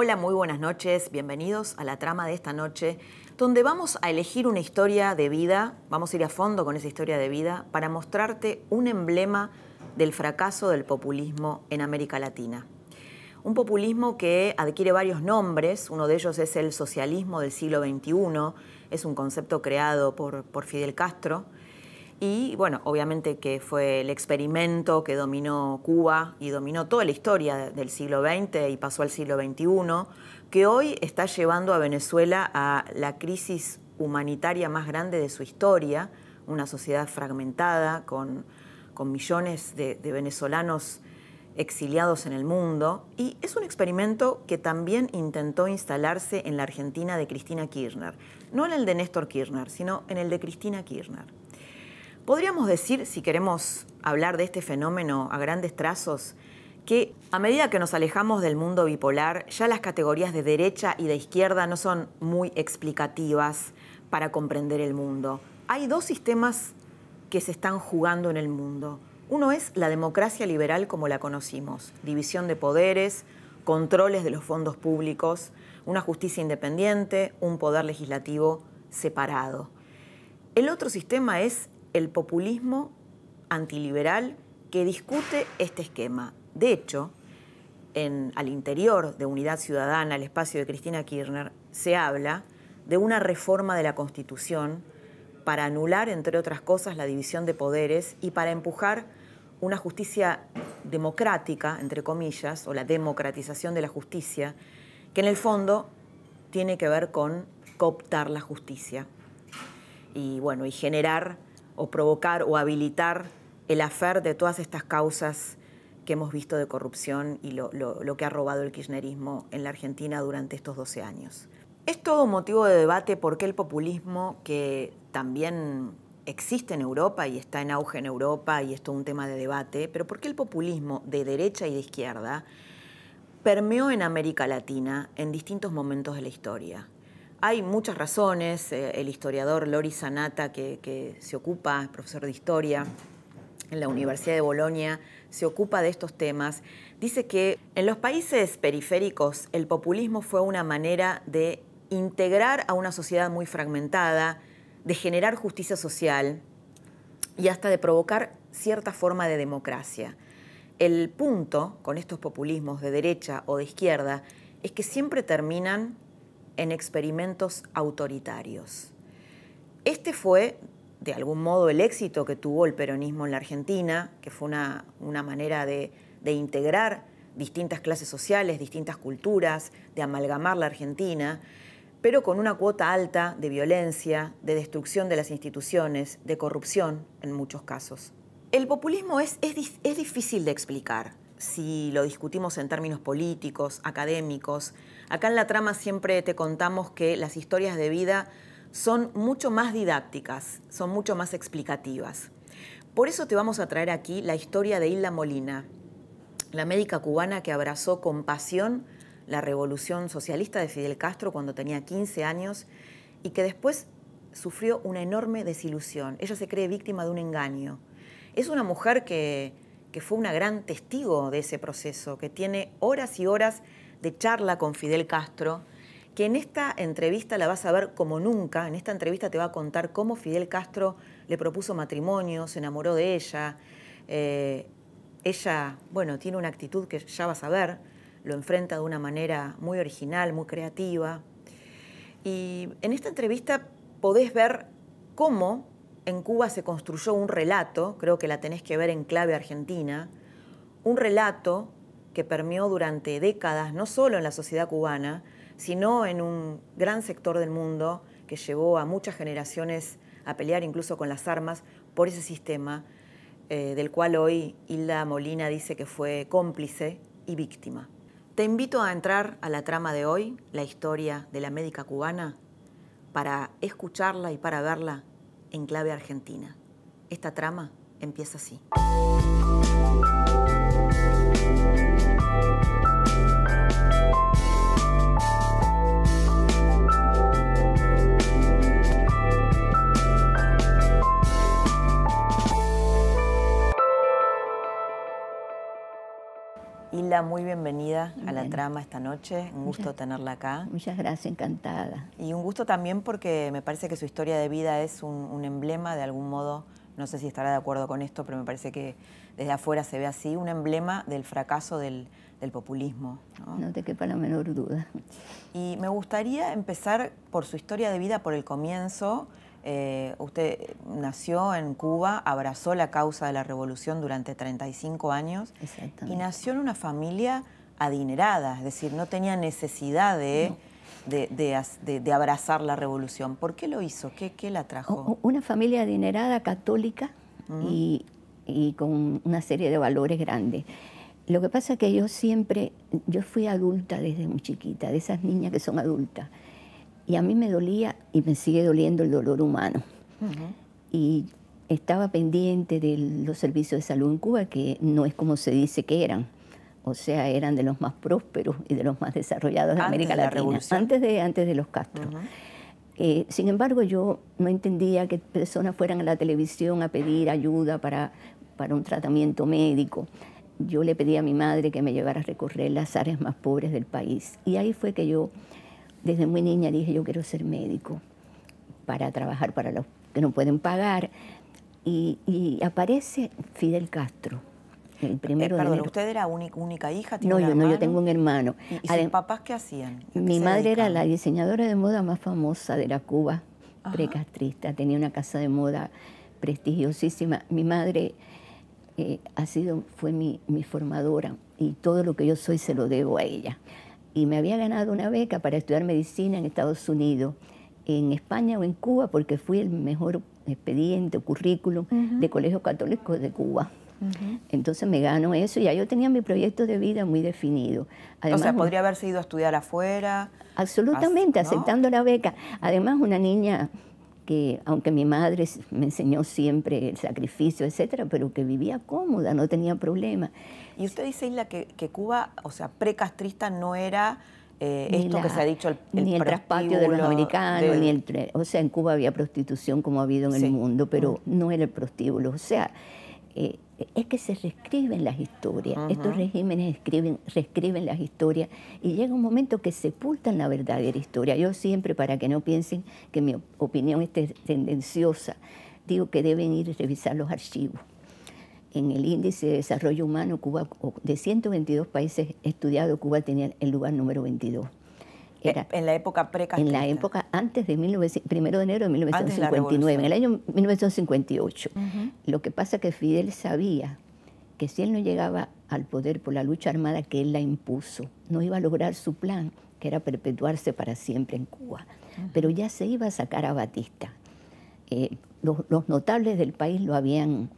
Hola, muy buenas noches, bienvenidos a la trama de esta noche, donde vamos a elegir una historia de vida, vamos a ir a fondo con esa historia de vida, para mostrarte un emblema del fracaso del populismo en América Latina. Un populismo que adquiere varios nombres, uno de ellos es el socialismo del siglo XXI, es un concepto creado por, por Fidel Castro, y bueno, obviamente que fue el experimento que dominó Cuba y dominó toda la historia del siglo XX y pasó al siglo XXI, que hoy está llevando a Venezuela a la crisis humanitaria más grande de su historia, una sociedad fragmentada con, millones de venezolanos exiliados en el mundo, y es un experimento que también intentó instalarse en la Argentina de Cristina Kirchner, no en el de Néstor Kirchner, sino en el de Cristina Kirchner. Podríamos decir, si queremos hablar de este fenómeno a grandes trazos, que a medida que nos alejamos del mundo bipolar, ya las categorías de derecha y de izquierda no son muy explicativas para comprender el mundo. Hay dos sistemas que se están jugando en el mundo. Uno es la democracia liberal como la conocimos, división de poderes, controles de los fondos públicos, una justicia independiente, un poder legislativo separado. El otro sistema es el populismo antiliberal que discute este esquema. De hecho, en, al interior de Unidad Ciudadana, el espacio de Cristina Kirchner, se habla de una reforma de la Constitución para anular, entre otras cosas, la división de poderes y para empujar una justicia democrática, entre comillas, o la democratización de la justicia, que en el fondo tiene que ver con cooptar la justicia y, bueno, y generar o provocar o habilitar el afer de todas estas causas que hemos visto de corrupción y lo, que ha robado el kirchnerismo en la Argentina durante estos 12 años. Es todo motivo de debate por qué el populismo, que también existe en Europa y está en auge en Europa y es todo un tema de debate, pero por qué el populismo de derecha y de izquierda permeó en América Latina en distintos momentos de la historia. Hay muchas razones. Eh, el historiador Lori Sanata, que, que se ocupa, es profesor de historia en la Universidad de Bolonia, se ocupa de estos temas, dice que en los países periféricos el populismo fue una manera de integrar a una sociedad muy fragmentada, de generar justicia social y hasta de provocar cierta forma de democracia. El punto con estos populismos de derecha o de izquierda es que siempre terminan en experimentos autoritarios. Este fue, de algún modo, el éxito que tuvo el peronismo en la Argentina, que fue una, manera de, integrar distintas clases sociales, distintas culturas, de amalgamar la Argentina, pero con una cuota alta de violencia, de destrucción de las instituciones, de corrupción en muchos casos. El populismo es difícil de explicar si lo discutimos en términos políticos, académicos. Acá en la trama siempre te contamos que las historias de vida son mucho más didácticas, son mucho más explicativas. Por eso te vamos a traer aquí la historia de Hilda Molina, la médica cubana que abrazó con pasión la revolución socialista de Fidel Castro cuando tenía 15 años y que después sufrió una enorme desilusión. Ella se cree víctima de un engaño. Es una mujer que que fue una gran testigo de ese proceso, que tiene horas y horas de charla con Fidel Castro, que en esta entrevista la vas a ver como nunca, en esta entrevista te va a contar cómo Fidel Castro le propuso matrimonio, se enamoró de ella, eh, ella, bueno, tiene una actitud que ya vas a ver, lo enfrenta de una manera muy original, muy creativa. Y en esta entrevista podés ver cómo en Cuba se construyó un relato, creo que la tenés que ver en clave argentina, un relato que permeó durante décadas, no solo en la sociedad cubana, sino en un gran sector del mundo que llevó a muchas generaciones a pelear incluso con las armas por ese sistema eh, del cual hoy Hilda Molina dice que fue cómplice y víctima. Te invito a entrar a la trama de hoy, la historia de la médica cubana, para escucharla y para verla en clave argentina. Esta trama empieza así. muy bienvenida a la trama esta noche. Un gusto tenerla acá. Muchas gracias, encantada. Y un gusto también porque me parece que su historia de vida es un, emblema, de algún modo, no sé si estará de acuerdo con esto, pero me parece que desde afuera se ve así, un emblema del fracaso del, populismo. ¿no? no te quepa la menor duda. Y me gustaría empezar por su historia de vida, por el comienzo. Eh, usted nació en Cuba, abrazó la causa de la revolución durante 35 años y nació en una familia adinerada, es decir, no tenía necesidad de, abrazar la revolución. ¿Por qué lo hizo? ¿Qué, la trajo? Una familia adinerada, católica y, y con una serie de valores grandes. Lo que pasa es que yo siempre, yo fui adulta desde muy chiquita, de esas niñas que son adultas. Y a mí me dolía y me sigue doliendo el dolor humano. Y estaba pendiente de los servicios de salud en Cuba, que no es como se dice que eran. O sea, eran de los más prósperos y de los más desarrollados de América la Latina, Revolución. antes de, antes de los Castro. Eh, sin embargo, yo no entendía que personas fueran a la televisión a pedir ayuda para, para un tratamiento médico. Yo le pedí a mi madre que me llevara a recorrer las áreas más pobres del país. Y ahí fue que yo desde muy niña dije yo quiero ser médico para trabajar para los que no pueden pagar. Y, aparece Fidel Castro. El eh, primero perdón, ¿usted era única, hija? no, yo no, yo tengo un hermano. ¿Y, sus papás qué hacían? mi madre era la diseñadora de moda más famosa de la Cuba, precastrista, tenía una casa de moda prestigiosísima. Mi madre eh, ha sido, fue mi, mi formadora y todo lo que yo soy se lo debo a ella y me había ganado una beca para estudiar medicina en Estados Unidos, en España o en Cuba, porque fui el mejor expediente o currículum de colegios católicos de Cuba. Entonces me ganó eso y ya yo tenía mi proyecto de vida muy definido. Además, o sea, podría haberse ido a estudiar afuera. Absolutamente, aceptando la beca. Además, una niña que, aunque mi madre me enseñó siempre el sacrificio, etcétera, pero que vivía cómoda, no tenía problema. Y usted dice, Isla, que, Cuba, o sea, precastrista no era eh, esto que se ha dicho, el, el Ni el traspatio de los americanos, ni el... O sea, en Cuba había prostitución como ha habido en el mundo, pero mm. no era el prostíbulo. O sea, eh, es que se reescriben las historias. Estos regímenes escriben, reescriben las historias y llega un momento que sepultan la verdadera historia. Yo siempre, para que no piensen que mi opinión esté tendenciosa, digo que deben ir a revisar los archivos en el índice de desarrollo humano, Cuba, de 122 países estudiados, Cuba tenía el lugar número 22. Era en la época pre En la época antes de 19, primero de enero de 1959, en el año 1958. Lo que pasa es que Fidel sabía que si él no llegaba al poder por la lucha armada que él la impuso, no iba a lograr su plan, que era perpetuarse para siempre en Cuba. Pero ya se iba a sacar a Batista. Eh, los, notables del país lo habían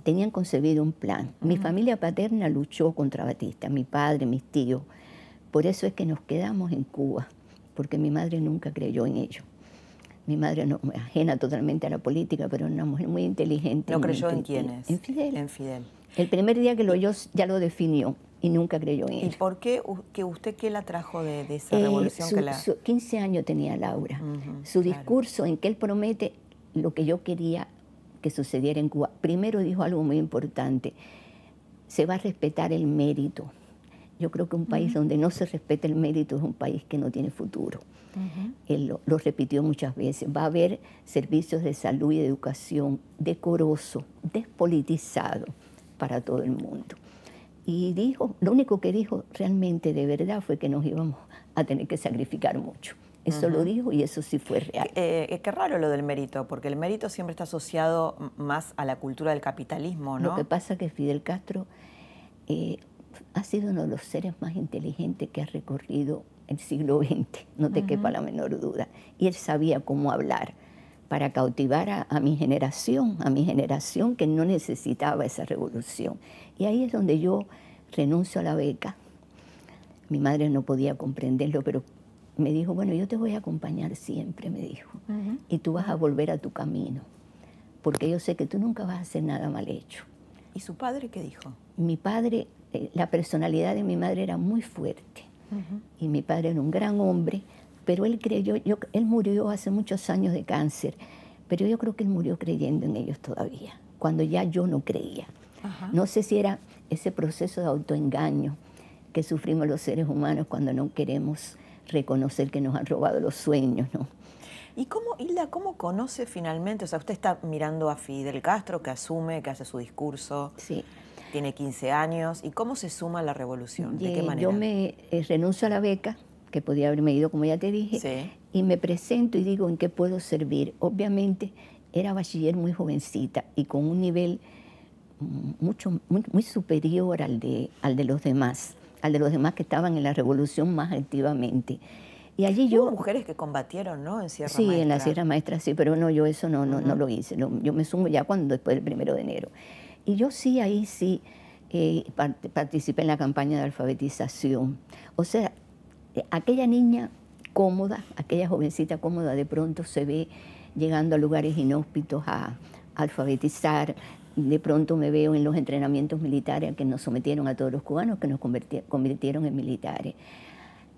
tenían concebido un plan. Mi familia paterna luchó contra Batista, mi padre, mis tíos. Por eso es que nos quedamos en Cuba, porque mi madre nunca creyó en ello. Mi madre no, ajena totalmente a la política, pero una mujer muy inteligente. ¿No creyó en quiénes? En Fidel. En Fidel. El primer día que lo oyó ya lo definió y nunca creyó en él. ¿Y por qué que usted qué la trajo de, esa eh, revolución? 15 años tenía Laura. su discurso en que él promete lo que yo quería que sucediera en Cuba. Primero dijo algo muy importante, se va a respetar el mérito. Yo creo que un país donde no se respeta el mérito es un país que no tiene futuro. Él lo, repitió muchas veces. Va a haber servicios de salud y de educación decoroso, despolitizado para todo el mundo. Y dijo, lo único que dijo realmente de verdad fue que nos íbamos a tener que sacrificar mucho. Eso lo dijo y eso sí fue real. es eh, qué raro lo del mérito, porque el mérito siempre está asociado más a la cultura del capitalismo, ¿no? Lo que pasa es que Fidel Castro eh, ha sido uno de los seres más inteligentes que ha recorrido el siglo XX, no te quepa la menor duda. Y él sabía cómo hablar para cautivar a mi generación, a mi generación que no necesitaba esa revolución. Y ahí es donde yo renuncio a la beca. Mi madre no podía comprenderlo, pero me dijo, bueno, yo te voy a acompañar siempre, me dijo, y tú vas a volver a tu camino, porque yo sé que tú nunca vas a hacer nada mal hecho. ¿Y su padre qué dijo? Mi padre, eh, la personalidad de mi madre era muy fuerte, y mi padre era un gran hombre, pero él creyó, yo, él murió hace muchos años de cáncer, pero yo creo que él murió creyendo en ellos todavía, cuando ya yo no creía. No sé si era ese proceso de autoengaño que sufrimos los seres humanos cuando no queremos reconocer que nos han robado los sueños, ¿no? ¿Y cómo, Hilda, cómo conoce finalmente? O sea, usted está mirando a Fidel Castro, que asume, que hace su discurso. Sí. Tiene 15 años. ¿Y cómo se suma a la revolución? ¿De qué manera? Yo me eh, renuncio a la beca, que podía haberme ido, como ya te dije, y me presento y digo en qué puedo servir. Obviamente, era bachiller muy jovencita y con un nivel mm, mucho, muy, muy superior al de, al de los demás al de los demás que estaban en la revolución más activamente. Y allí yo... Hubo mujeres que combatieron, ¿no? En Sierra Maestra. Sí, en la Sierra Maestra, sí, pero no, yo eso no, no, no lo hice. yo me sumo ya cuando después del primero de enero. Y yo sí, ahí sí eh, participé en la campaña de alfabetización. O sea, eh, aquella niña cómoda, aquella jovencita cómoda, de pronto se ve llegando a lugares inhóspitos a alfabetizar, de pronto me veo en los entrenamientos militares que nos sometieron a todos los cubanos, que nos convirtieron en militares.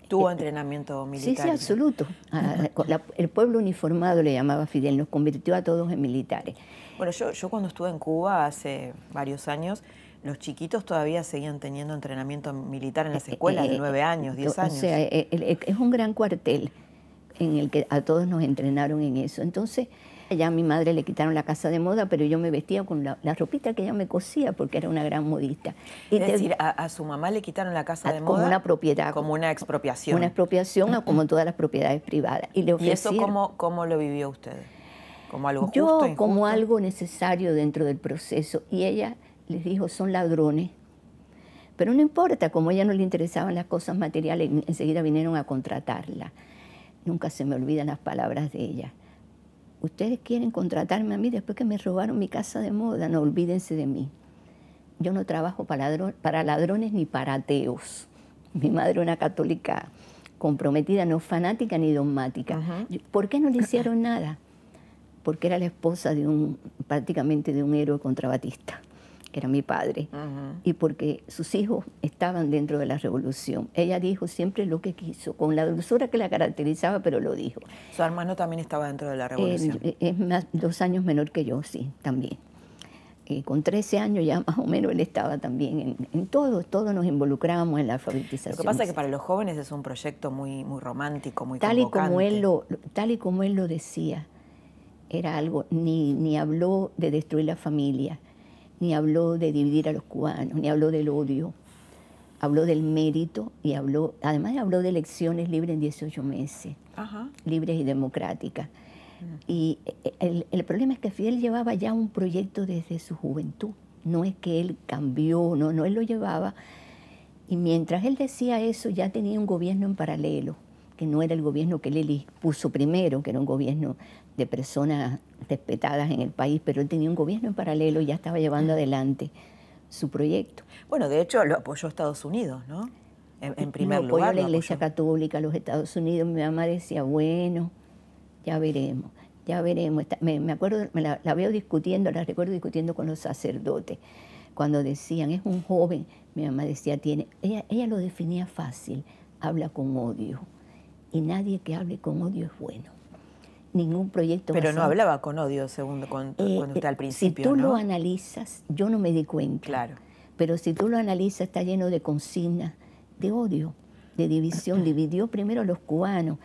¿Tuvo eh, entrenamiento militar? Sí, sí, absoluto. el pueblo uniformado le llamaba Fidel, nos convirtió a todos en militares. Bueno, yo, yo cuando estuve en Cuba hace varios años, los chiquitos todavía seguían teniendo entrenamiento militar en las eh, eh, escuelas de nueve años, diez años. O sea, es un gran cuartel en el que a todos nos entrenaron en eso. Entonces, ya a mi madre le quitaron la casa de moda, pero yo me vestía con la, ropita que ella me cosía porque era una gran modista. es decir, a, su mamá le quitaron la casa ah, de moda. Como una propiedad. Como una expropiación. Una expropiación o como todas las propiedades privadas. ¿Y, eso cómo, cómo lo vivió usted? ¿Como algo justo, Yo como algo necesario dentro del proceso. Y ella les dijo, son ladrones. Pero no importa, como a ella no le interesaban las cosas materiales, enseguida vinieron a contratarla. Nunca se me olvidan las palabras de ella ustedes quieren contratarme a mí después que me robaron mi casa de moda, no olvídense de mí. Yo no trabajo para, para ladrones ni para ateos. Mi madre una católica comprometida, no fanática ni dogmática. ¿Por qué no le hicieron nada? Porque era la esposa de un, prácticamente de un héroe contrabatista era mi padre, y porque sus hijos estaban dentro de la revolución. Ella dijo siempre lo que quiso, con la dulzura que la caracterizaba, pero lo dijo. ¿Su hermano también estaba dentro de la revolución? es dos años menor que yo, sí, también. Eh, con 13 años ya más o menos él estaba también en, todo, todos nos involucramos en la alfabetización. Lo que pasa es que para los jóvenes es un proyecto muy, muy romántico, muy tal y como él lo Tal y como él lo decía, era algo, ni, ni habló de destruir la familia, ni habló de dividir a los cubanos, ni habló del odio, habló del mérito y habló, además habló de elecciones libres en 18 meses, libres y democráticas. Mm. Y eh, el, el, problema es que Fidel llevaba ya un proyecto desde su juventud, no es que él cambió, no, no, él lo llevaba. Y mientras él decía eso, ya tenía un gobierno en paralelo, que no era el gobierno que él puso primero, que era un gobierno de personas respetadas en el país, pero él tenía un gobierno en paralelo y ya estaba llevando mm. adelante su proyecto. Bueno, de hecho lo apoyó Estados Unidos, ¿no? En, primer lo lugar. la Iglesia Católica, los Estados Unidos. Mi mamá decía, bueno, ya veremos, ya veremos. Me, me acuerdo, me la, veo discutiendo, la recuerdo discutiendo con los sacerdotes. Cuando decían, es un joven, mi mamá decía, tiene. Ella, ella lo definía fácil, habla con odio. Y nadie que hable con odio es bueno ningún proyecto. Pero no hablaba con odio, según con, eh, cuando usted eh, al principio. Si tú lo analizas, yo no me di cuenta. Claro. Pero si tú lo analizas, está lleno de consignas de odio, de división. Dividió primero a los cubanos,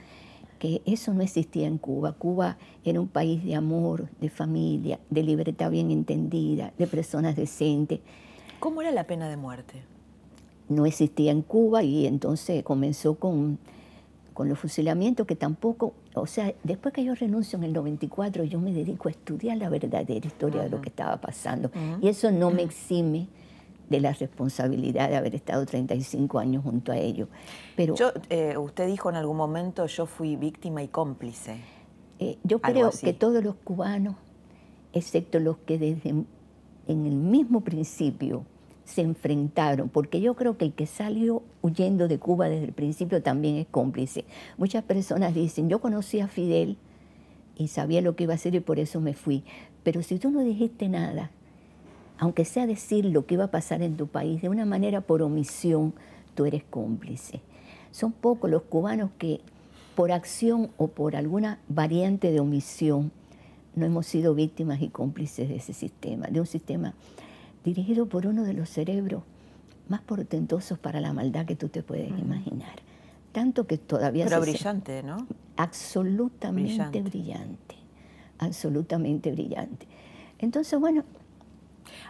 que eso no existía en Cuba. Cuba era un país de amor, de familia, de libertad bien entendida, de personas decentes. ¿Cómo era la pena de muerte? No existía en Cuba y entonces comenzó con, con los fusilamientos, que tampoco o sea, después que yo renuncio en el 94, yo me dedico a estudiar la verdadera historia de lo que estaba pasando. Y eso no me exime de la responsabilidad de haber estado 35 años junto a ellos. Eh, usted dijo en algún momento, yo fui víctima y cómplice. Eh, yo creo que todos los cubanos, excepto los que desde en el mismo principio se enfrentaron, porque yo creo que el que salió huyendo de Cuba desde el principio también es cómplice. Muchas personas dicen, yo conocí a Fidel y sabía lo que iba a hacer y por eso me fui. Pero si tú no dijiste nada, aunque sea decir lo que iba a pasar en tu país, de una manera por omisión, tú eres cómplice. Son pocos los cubanos que por acción o por alguna variante de omisión no hemos sido víctimas y cómplices de ese sistema, de un sistema dirigido por uno de los cerebros más portentosos para la maldad que tú te puedes imaginar. Tanto que todavía... Pero brillante, ¿no? Absolutamente brillante. brillante. Absolutamente brillante. Entonces, bueno...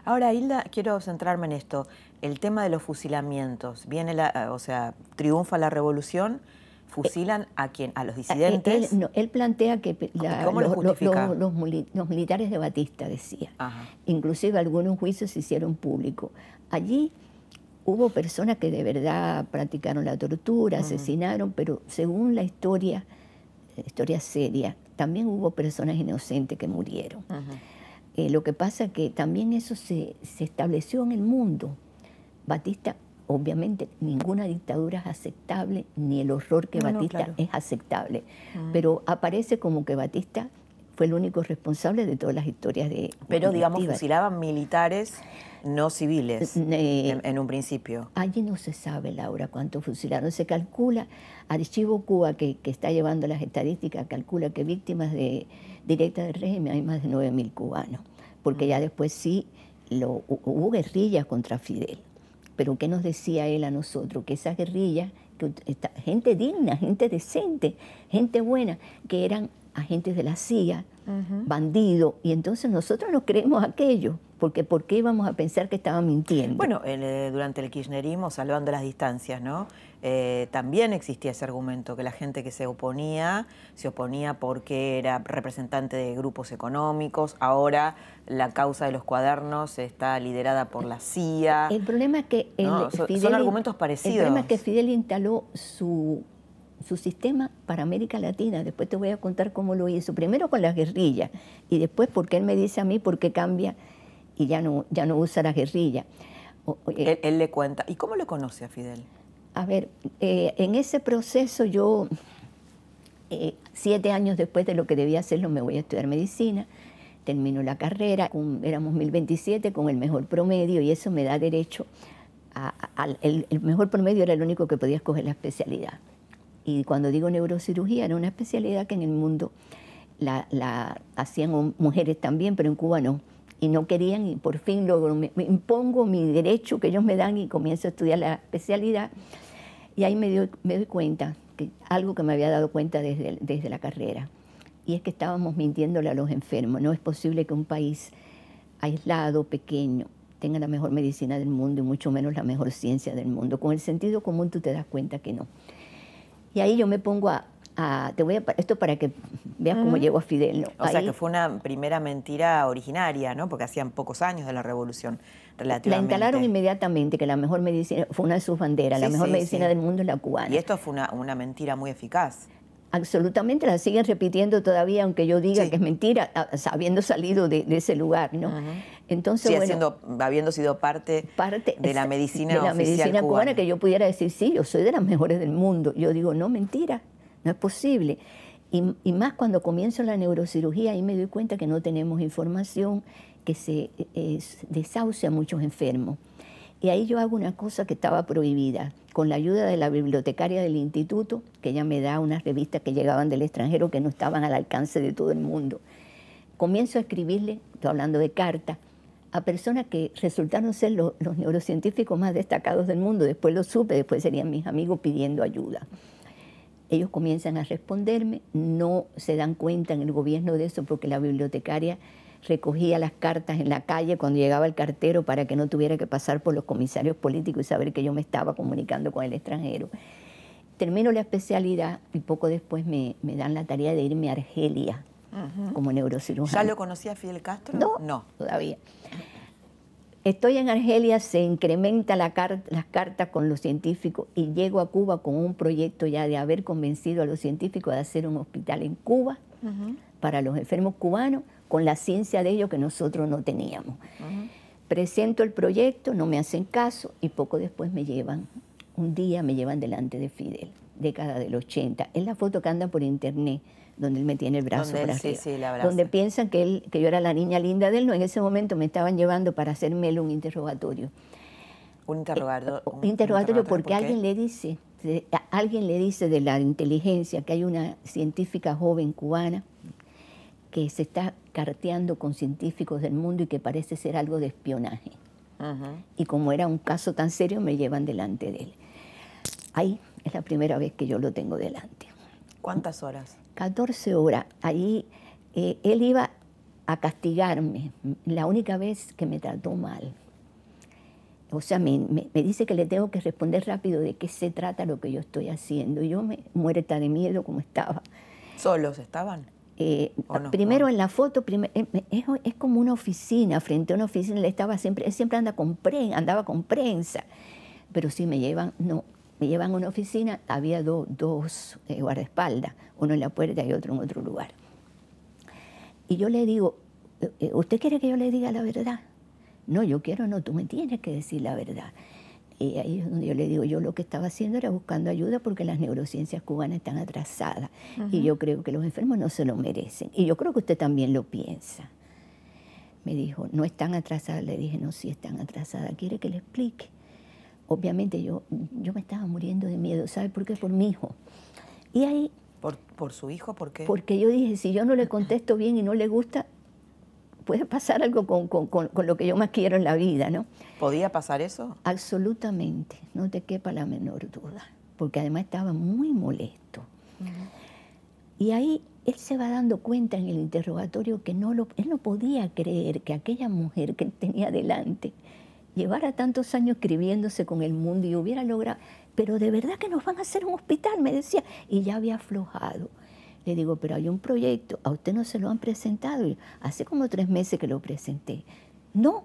Ahora, Hilda, quiero centrarme en esto. El tema de los fusilamientos. Viene la, o sea, triunfa la revolución, fusilan a quien a los eh, disidentes. Él, plantea que los, militares de Batista decía. Inclusive algunos juicios se hicieron públicos. Allí hubo personas que de verdad practicaron la tortura, asesinaron, pero según la historia, historia seria, también hubo personas inocentes que murieron. Eh, lo que pasa es que también eso se, se estableció en el mundo. Batista obviamente ninguna dictadura es aceptable, ni el horror que Batista es aceptable, ah. pero aparece como que Batista fue el único responsable de todas las historias de... Pero digamos, fusilaban militares, no civiles, eh, en, un principio. Allí no se sabe, Laura, cuántos fusilaron. Se calcula, Archivo Cuba, que, que está llevando las estadísticas, calcula que víctimas de, directa del régimen hay más de 9.000 cubanos, porque ah. ya después sí hubo guerrillas contra Fidel pero ¿qué nos decía él a nosotros? Que esas guerrillas, que gente digna, gente decente, gente buena, que eran agentes de la CIA, bandido bandidos, y entonces nosotros no creemos aquello. Porque, ¿Por qué íbamos a pensar que estaba mintiendo? Bueno, eh, durante el kirchnerismo, salvando las distancias, ¿no? Eh, también existía ese argumento, que la gente que se oponía, se oponía porque era representante de grupos económicos, ahora la causa de los cuadernos está liderada por la CIA. El problema es que... son, argumentos parecidos. El problema es que Fidel instaló su sistema para América Latina. Después te voy a contar cómo lo hizo. Primero con las guerrillas y después porque él me dice a mí por qué cambia y ya no, ya no usa la guerrilla. Eh, él, él, le cuenta. ¿Y cómo le conoce a Fidel? a ver, eh, en ese proceso yo, eh, siete años después de lo que debía hacerlo, me voy a estudiar medicina, termino la carrera, éramos 1027 con el mejor promedio y eso me da derecho, a, el, mejor promedio era el único que podía escoger la especialidad. Y cuando digo neurocirugía, era una especialidad que en el mundo la, hacían mujeres también, pero en Cuba no. Y no querían, y por fin logro, me impongo mi derecho que ellos me dan y comienzo a estudiar la especialidad. Y ahí me, doy cuenta, que algo que me había dado cuenta desde, desde la carrera, y es que estábamos mintiéndole a los enfermos. No es posible que un país aislado, pequeño, tenga la mejor medicina del mundo y mucho menos la mejor ciencia del mundo. Con el sentido común tú te das cuenta que no. Y ahí yo me pongo a, te voy a esto para que veas cómo llego a Fidel. O sea que fue una primera mentira originaria, ¿no? Porque hacían pocos años de la revolución. La instalaron inmediatamente, que la mejor medicina, fue una de sus banderas, la mejor medicina del mundo es la cubana. Y esto fue una, mentira muy eficaz. Absolutamente, la siguen repitiendo todavía, aunque yo diga que es mentira, habiendo salido de, ese lugar, ¿no? Entonces, habiendo sido parte, parte, de la medicina de la medicina cubana. que yo pudiera decir sí, yo soy de las mejores del mundo. Yo digo no, mentira, no es posible. Y, y, más cuando comienzo la neurocirugía ahí me doy cuenta que no tenemos información que se eh, eh, desahucia a muchos enfermos. Y ahí yo hago una cosa que estaba prohibida. Con la ayuda de la bibliotecaria del instituto, que ella me da unas revistas que llegaban del extranjero que no estaban al alcance de todo el mundo, comienzo a escribirle, estoy hablando de carta a personas que resultaron ser los neurocientíficos más destacados del mundo. Después lo supe, después serían mis amigos pidiendo ayuda. Ellos comienzan a responderme, no se dan cuenta en el gobierno de eso porque la bibliotecaria recogía las cartas en la calle cuando llegaba el cartero para que no tuviera que pasar por los comisarios políticos y saber que yo me estaba comunicando con el extranjero. Termino la especialidad y poco después me, dan la tarea de irme a Argelia como neurocirujano. ¿Ya lo conocía Fidel Castro? No, todavía. Estoy en Argelia, se incrementa la las cartas con los científicos y llego a Cuba con un proyecto ya de haber convencido a los científicos de hacer un hospital en Cuba para los enfermos cubanos con la ciencia de ellos que nosotros no teníamos. Presento el proyecto, no me hacen caso y poco después me llevan, un día me llevan delante de Fidel, década del 80. Es la foto que anda por internet donde él me tiene el brazo donde, para sí, sí, la donde piensan que, él, yo era la niña linda de él, no, en ese momento me estaban llevando para hacerme un interrogatorio. Un eh, interrogatorio. Un, interrogatorio porque alguien le dice, alguien le dice de la inteligencia que hay una científica joven cubana que se está carteando con científicos del mundo y que parece ser algo de espionaje. Y como era un caso tan serio, me llevan delante de él. Ahí es la primera vez que yo lo tengo delante. ¿Cuántas horas? 14 horas. Ahí eh, él iba a castigarme, la única vez que me trató mal. O sea, me, dice que le tengo que responder rápido de qué se trata lo que yo estoy haciendo. Y yo me muerta de miedo como estaba. ¿Solos estaban? Eh, primero en la foto, eh, es, como una oficina, frente a una oficina, le estaba siempre, siempre anda con andaba con prensa, pero si me llevan, no, me llevan a una oficina, había dos eh, guardaespaldas, uno en la puerta y otro en otro lugar. Y yo le digo, ¿usted quiere que yo le diga la verdad? No, yo quiero, no, tú me tienes que decir la verdad. Y ahí es donde yo le digo, yo lo que estaba haciendo era buscando ayuda porque las neurociencias cubanas están atrasadas y yo creo que los enfermos no se lo merecen. Y yo creo que usted también lo piensa. Me dijo, no están atrasadas. Le dije, no, sí están atrasadas. ¿Quiere que le explique? Obviamente yo, yo me estaba muriendo de miedo, ¿sabe por qué? Por mi hijo. Y ahí... ¿Por, por su hijo? ¿Por qué? Porque yo dije, si yo no le contesto bien y no le gusta, puede pasar algo con, con, con, con, lo que yo más quiero en la vida, ¿no? ¿Podía pasar eso? Absolutamente, no te quepa la menor duda, porque además estaba muy molesto. Y ahí él se va dando cuenta en el interrogatorio que no lo, él no podía creer que aquella mujer que tenía delante llevara tantos años escribiéndose con el mundo y hubiera logrado, pero de verdad que nos van a hacer un hospital, me decía, y ya había aflojado. Le digo, pero hay un proyecto, a usted no se lo han presentado. hace como tres meses que lo presenté. No.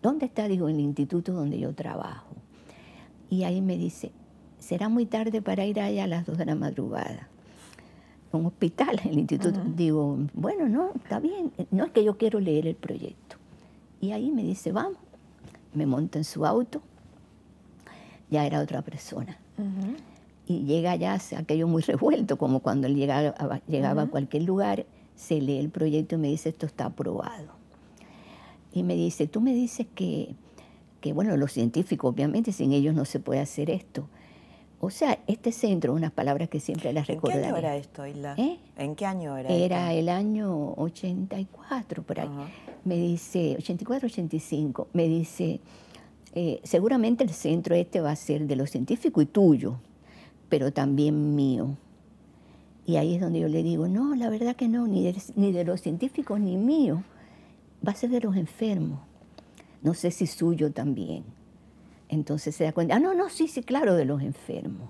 ¿Dónde está? Digo, en el instituto donde yo trabajo. Y ahí me dice, será muy tarde para ir allá a las dos de la madrugada. Un hospital, el instituto. Digo, bueno, no, está bien. No es que yo quiero leer el proyecto. Y ahí me dice, vamos. Me monto en su auto. Ya era otra persona y llega ya aquello muy revuelto, como cuando él llegaba, a cualquier lugar, se lee el proyecto y me dice, esto está aprobado. Y me dice, tú me dices que, bueno, los científicos, obviamente, sin ellos no se puede hacer esto. O sea, este centro, unas palabras que siempre las recordaré. ¿En qué año era esto, Isla? ¿Eh? ¿En qué año era? Era el año 84, por ahí. Me dice, 84, 85, me dice, eh, seguramente el centro este va a ser de los científicos y tuyo pero también mío. Y ahí es donde yo le digo, no, la verdad que no, ni de, los científicos ni mío, va a ser de los enfermos. No sé si suyo también. Entonces se da cuenta, ah, no, no, sí, sí, claro, de los enfermos.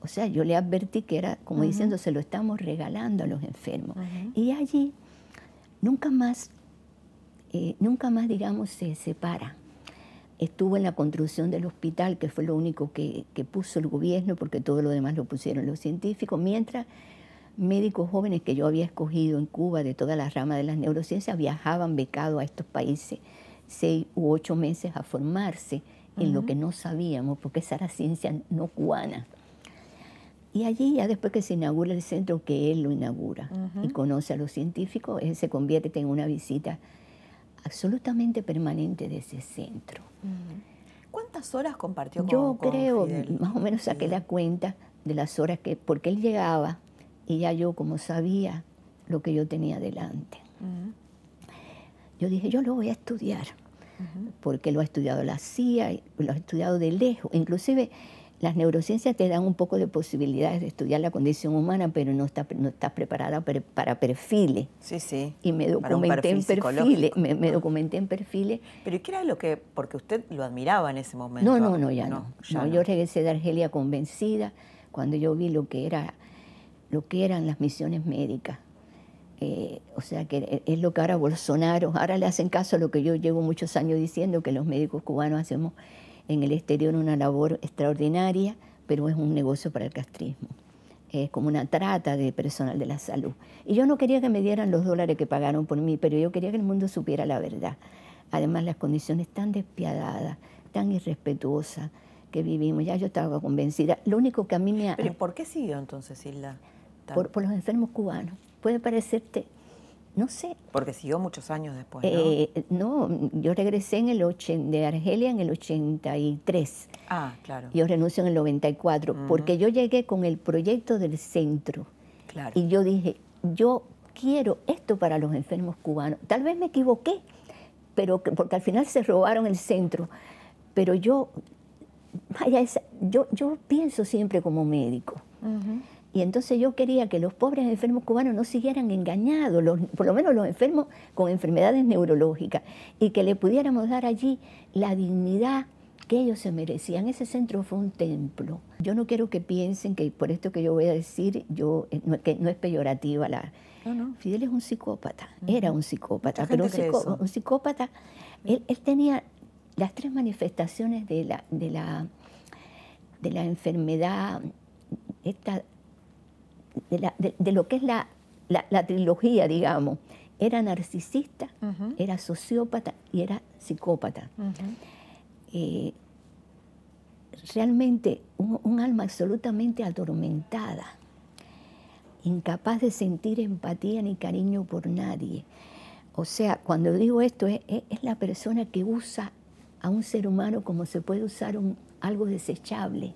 O sea, yo le advertí que era como diciendo, se lo estamos regalando a los enfermos. Y allí nunca más, eh, nunca más, digamos, se separa estuvo en la construcción del hospital, que fue lo único que, puso el gobierno, porque todo lo demás lo pusieron los científicos, mientras médicos jóvenes que yo había escogido en Cuba de toda la rama de las neurociencias viajaban becados a estos países seis u ocho meses a formarse en lo que no sabíamos, porque esa era ciencia no cubana. Y allí, ya después que se inaugura el centro, que él lo inaugura y conoce a los científicos, él se convierte en una visita absolutamente permanente de ese centro. Mm. ¿Cuántas horas compartió con Yo creo, más o menos saqué la cuenta de las horas que, porque él llegaba y ya yo como sabía lo que yo tenía delante. Mm. Yo dije, yo lo voy a estudiar, porque lo ha estudiado la CIA, lo ha estudiado de lejos, inclusive las neurociencias te dan un poco de posibilidades de estudiar la condición humana, pero no estás no está preparada para perfiles. Sí, sí. Y me documenté en perfiles. Me, documenté en perfiles. ¿Pero qué era lo que.? Porque usted lo admiraba en ese momento. No, no, no, ya no. Yo regresé de Argelia convencida cuando yo vi lo que, era, lo que eran las misiones médicas. Eh, o sea que es lo que ahora Bolsonaro, ahora le hacen caso a lo que yo llevo muchos años diciendo, que los médicos cubanos hacemos en el exterior una labor extraordinaria, pero es un negocio para el castrismo. Es como una trata de personal de la salud. Y yo no quería que me dieran los dólares que pagaron por mí, pero yo quería que el mundo supiera la verdad. Además, las condiciones tan despiadadas, tan irrespetuosas que vivimos, ya yo estaba convencida. Lo único que a mí me... Ha... ¿Pero por qué siguió entonces, Isla? por los enfermos cubanos. Puede parecerte no sé. Porque siguió muchos años después. ¿no? Eh, no, yo regresé en el de Argelia en el 83. Ah, claro. Yo renuncio en el 94, porque yo llegué con el proyecto del centro. Claro. Y yo dije, yo quiero esto para los enfermos cubanos. Tal vez me equivoqué, pero porque al final se robaron el centro. Pero yo, vaya, yo, yo pienso siempre como médico. Y entonces yo quería que los pobres enfermos cubanos no siguieran engañados, los, por lo menos los enfermos con enfermedades neurológicas, y que le pudiéramos dar allí la dignidad que ellos se merecían. Ese centro fue un templo. Yo no quiero que piensen que por esto que yo voy a decir, yo, eh, que no es peyorativa la... Fidel es un psicópata, era un psicópata, pero un, psicópata, él, tenía las tres manifestaciones de la, de la, de la enfermedad, esta de, lo que es la, trilogía, digamos, era narcisista, era sociópata y era psicópata. Eh, realmente un, alma absolutamente atormentada, incapaz de sentir empatía ni cariño por nadie. O sea, cuando digo esto, es, la persona que usa a un ser humano como se puede usar algo desechable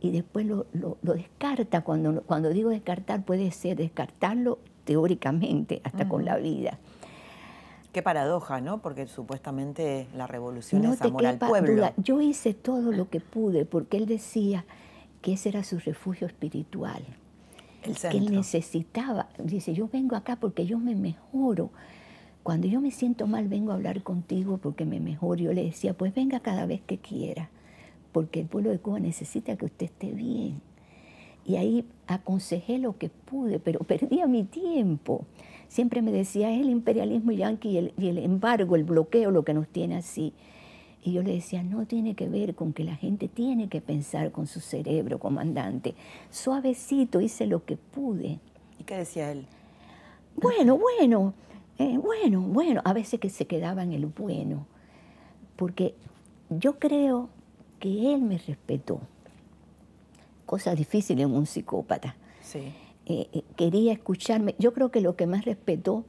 y después lo, lo, descarta. Cuando, cuando digo descartar, puede ser descartarlo teóricamente, hasta con la vida. Qué paradoja, ¿no? Porque supuestamente la revolución es amor al pueblo. Yo hice todo lo ah. que pude, porque él decía que ese era su refugio espiritual. que él necesitaba. Dice, yo vengo acá porque yo me mejoro. Cuando yo me siento mal, vengo a hablar contigo porque me mejoro. Yo le decía, pues venga cada vez que quiera porque el pueblo de Cuba necesita que usted esté bien. Y ahí aconsejé lo que pude, pero perdía mi tiempo. Siempre me decía, es el imperialismo yanqui y el, y el embargo, el bloqueo lo que nos tiene así. Y yo le decía, no tiene que ver con que la gente tiene que pensar con su cerebro, comandante. Suavecito hice lo que pude. ¿Y qué decía él? Bueno, bueno, eh, bueno, bueno. A veces que se quedaba en el bueno. Porque yo creo que él me respetó. Cosa difícil en un psicópata. Eh, eh, quería escucharme. Yo creo que lo que más respetó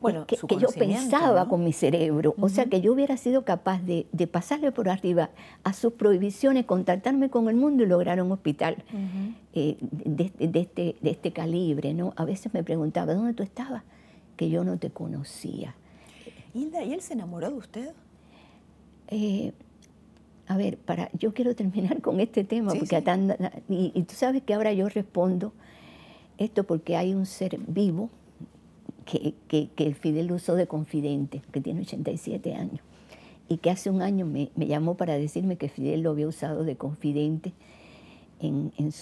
bueno, que, yo pensaba con mi cerebro. O sea, que yo hubiera sido capaz de, pasarle por arriba a sus prohibiciones, contactarme con el mundo y lograr un hospital eh, este, de, este, calibre. ¿no? A veces me preguntaba, ¿dónde tú estabas? Que yo no te conocía. ¿Y él se enamoró de usted? Eh, a ver, para, yo quiero terminar con este tema, porque A y, tú sabes que ahora yo respondo esto porque hay un ser vivo que, Fidel usó de confidente, que tiene 87 años, y que hace un año me, llamó para decirme que Fidel lo había usado de confidente en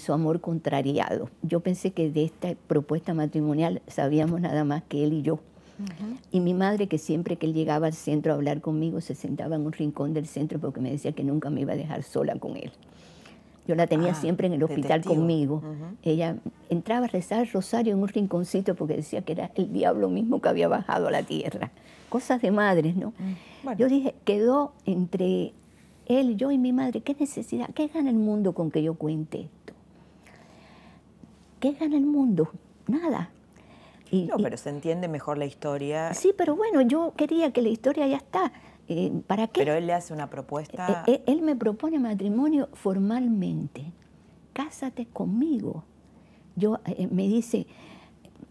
su amor contrariado. Yo pensé que de esta propuesta matrimonial sabíamos nada más que él y yo y mi madre, que siempre que él llegaba al centro a hablar conmigo, se sentaba en un rincón del centro porque me decía que nunca me iba a dejar sola con él. Yo la tenía ah, siempre en el hospital conmigo. Ella entraba a rezar el rosario en un rinconcito porque decía que era el diablo mismo que había bajado a la tierra. Cosas de madres, ¿no? Mm, yo dije, quedó entre él, yo y mi madre, ¿qué necesidad? ¿Qué gana el mundo con que yo cuente esto? ¿Qué gana el mundo? Nada no, pero se entiende mejor la historia. Sí, pero bueno, yo quería que la historia ya está. Eh, ¿Para qué? Pero él le hace una propuesta. Eh, eh, él me propone matrimonio formalmente. Cásate conmigo. Yo me dice,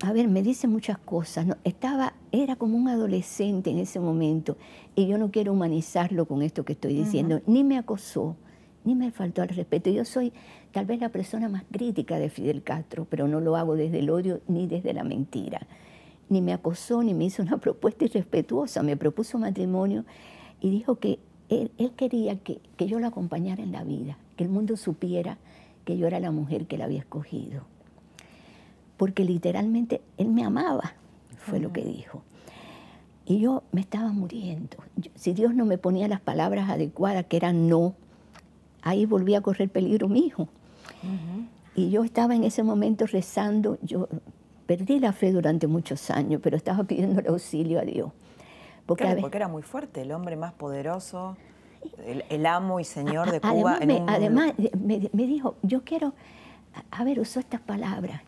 a ver, me dice muchas cosas. No, estaba, era como un adolescente en ese momento y yo no quiero humanizarlo con esto que estoy diciendo. Ni me acosó, ni me faltó al respeto. Yo soy tal vez la persona más crítica de Fidel Castro, pero no lo hago desde el odio ni desde la mentira. Ni me acosó, ni me hizo una propuesta irrespetuosa, me propuso matrimonio y dijo que él, quería que, yo lo acompañara en la vida, que el mundo supiera que yo era la mujer que la había escogido. Porque literalmente él me amaba, fue lo que dijo. Y yo me estaba muriendo. si Dios no me ponía las palabras adecuadas, que eran no, ahí volvía a correr peligro mi hijo. Y yo estaba en ese momento rezando, yo perdí la fe durante muchos años, pero estaba pidiendo el auxilio a Dios. Porque, era muy fuerte, el hombre más poderoso, el, amo y señor de Cuba. Además, me, además eh, me, dijo, yo quiero, a, ver, usó estas palabras,